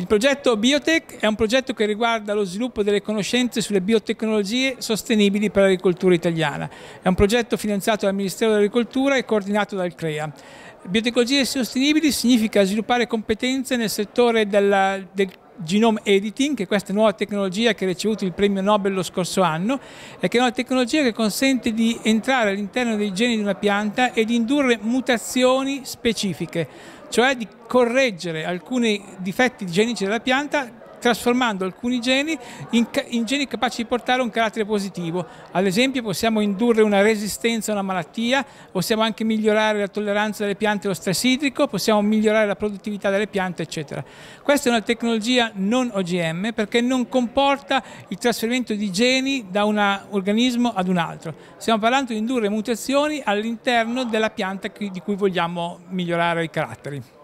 Il progetto Biotech è un progetto che riguarda lo sviluppo delle conoscenze sulle biotecnologie sostenibili per l'agricoltura italiana. È un progetto finanziato dal Ministero dell'Agricoltura e coordinato dal CREA. Biotecnologie sostenibili significa sviluppare competenze nel settore della, del genome editing, che è questa nuova tecnologia che ha ricevuto il premio Nobel lo scorso anno, e che è una tecnologia che consente di entrare all'interno dei geni di una pianta e di indurre mutazioni specifiche, cioè di correggere alcuni difetti genici della pianta trasformando alcuni geni in, in, geni capaci di portare un carattere positivo. Ad esempio possiamo indurre una resistenza a una malattia, possiamo anche migliorare la tolleranza delle piante allo stress idrico, possiamo migliorare la produttività delle piante, eccetera. Questa è una tecnologia non OGM perché non comporta il trasferimento di geni da un organismo ad un altro. Stiamo parlando di indurre mutazioni all'interno della pianta di cui vogliamo migliorare i caratteri.